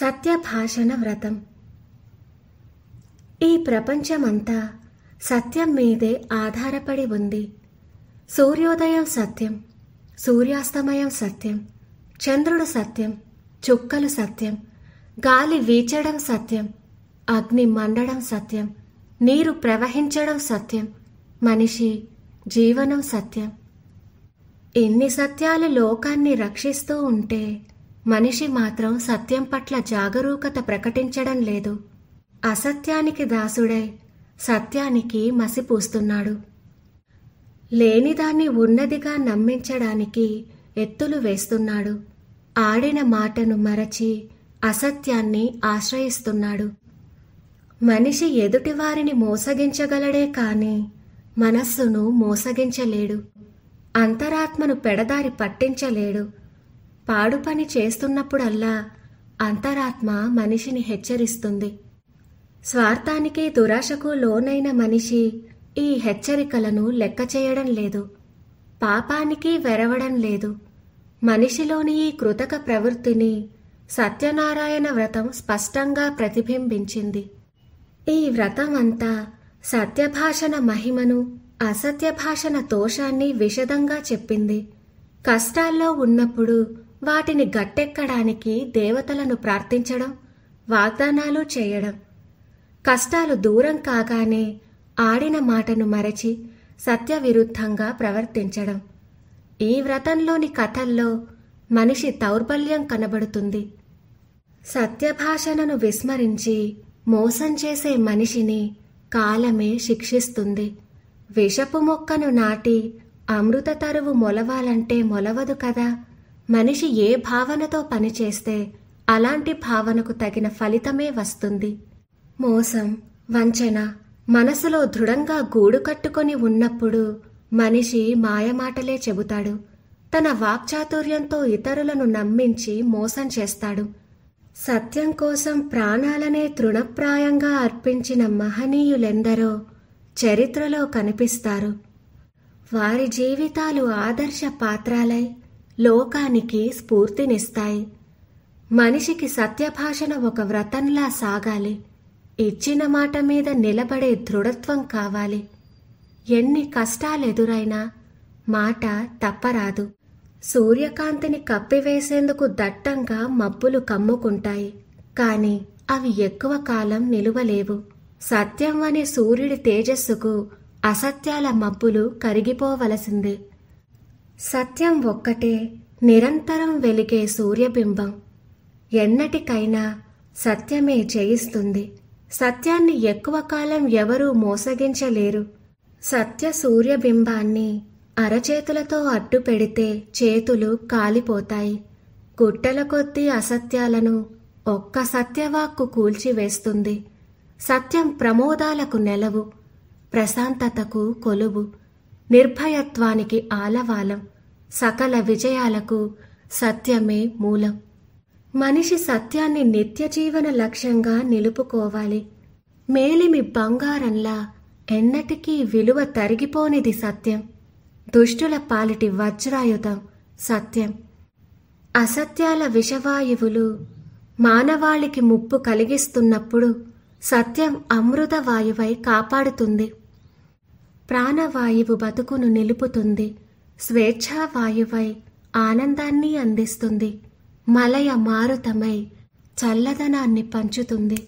సత్యభాషణ వ్రతం ఈ ప్రపంచమంతా సత్యం మీదే ఆధారపడి ఉంది సూర్యోదయం సత్యం సూర్యాస్తమయం సత్యం చంద్రుడు సత్యం చుక్కలు సత్యం గాలి వీచడం సత్యం అగ్ని మండడం సత్యం నీరు ప్రవహించడం సత్యం మనిషి జీవనం సత్యం ఎన్ని సత్యాలు లోకాన్ని రక్షిస్తూ ఉంటే మనిషి మాత్రం సత్యం పట్ల జాగరూకత ప్రకటించడం లేదు అసత్యానికి దాసుడై సత్యానికి మసిపూస్తున్నాడు లేనిదాన్ని ఉన్నదిగా నమ్మించడానికి ఎత్తులు వేస్తున్నాడు ఆడిన మాటను మరచి అసత్యాన్ని ఆశ్రయిస్తున్నాడు మనిషి ఎదుటివారిని మోసగించగలడే కాని మనస్సును మోసగించలేడు అంతరాత్మను పెడదారి పట్టించలేడు పాడు పని చేస్తున్నప్పుడల్లా అంతరాత్మ మనిషిని హెచ్చరిస్తుంది స్వార్థానికి దురాశకు లోనైన మనిషి ఈ హెచ్చరికలను లెక్క చేయడం లేదు పాపానికి వెరవడం లేదు మనిషిలోని ఈ కృతక ప్రవృత్తిని సత్యనారాయణ వ్రతం స్పష్టంగా ప్రతిబింబించింది ఈ వ్రతం అంతా సత్యభాషణ మహిమను అసత్య భాషణ తోషాన్ని విషదంగా చెప్పింది కష్టాల్లో ఉన్నప్పుడు వాటిని గట్టెక్కడానికి దేవతలను ప్రార్థించడం వాగ్దానాలు చేయడం కష్టాలు దూరం కాగానే ఆడిన మాటను మరచి సత్యవిరుద్ధంగా ప్రవర్తించడం ఈ వ్రతంలోని కథల్లో మనిషి దౌర్బల్యం కనబడుతుంది సత్యభాషణను విస్మరించి మోసం చేసే మనిషిని కాలమే శిక్షిస్తుంది విషపు మొక్కను నాటి అమృత తరువు మొలవాలంటే మొలవదు కదా మనిషి ఏ భావనతో పనిచేస్తే అలాంటి భావనకు తగిన ఫలితమే వస్తుంది మోసం వంచన మనసులో దృఢంగా గూడు కట్టుకొని ఉన్నప్పుడు మనిషి మాయమాటలే చెబుతాడు తన వాక్చాతుర్యంతో ఇతరులను నమ్మించి మోసం చేస్తాడు సత్యం కోసం ప్రాణాలనే తృణప్రాయంగా అర్పించిన మహనీయులెందరో చరిత్రలో కనిపిస్తారు వారి జీవితాలు ఆదర్శ పాత్రాలై లోకానికి స్ఫూర్తినిస్తాయి మనిషికి సత్యభాషణ ఒక వ్రతంలా సాగాలి ఇచ్చిన మాట మీద నిలబడే దృఢత్వం కావాలి ఎన్ని కష్టాలెదురైనా మాట తప్పరాదు సూర్యకాంతిని కప్పివేసేందుకు దట్టంగా మబ్బులు కమ్ముకుంటాయి కాని అవి ఎక్కువ కాలం నిలువలేవు సత్యం అనే సూర్యుడి తేజస్సుకు అసత్యాల మబ్బులు కరిగిపోవలసిందే సత్యం ఒక్కటే నిరంతరం వెలిగే సూర్యబింబం ఎన్నటికైనా సత్యమే చేయిస్తుంది సత్యాన్ని ఎక్కువ కాలం ఎవరూ మోసగించలేరు సత్య సూర్యబింబాన్ని అరచేతులతో అడ్డు పెడితే చేతులు కాలిపోతాయి గుట్టల కొద్దీ అసత్యాలను ఒక్క సత్యవాక్కు కూల్చివేస్తుంది సత్యం ప్రమోదాలకు నెలవు ప్రశాంతతకు కొలువు నిర్భయత్వానికి ఆలవాలం సకల విజయాలకు సత్యమే మూలం మనిషి సత్యాన్ని నిత్య జీవన లక్ష్యంగా నిలుపుకోవాలి మేలిమి బంగారంలా ఎన్నటికీ విలువ తరిగిపోనిది సత్యం దుష్టుల పాలిటి వజ్రాయుధం సత్యం అసత్యాల విషవాయువులు మానవాళికి ముప్పు కలిగిస్తున్నప్పుడు సత్యం అమృత వాయువై కాపాడుతుంది ప్రాణవాయువు బతుకును నిలుపుతుంది స్వేచ్ఛావాయువై ఆనందాన్ని అందిస్తుంది మలయ మారుతమై చల్లదనాన్ని పంచుతుంది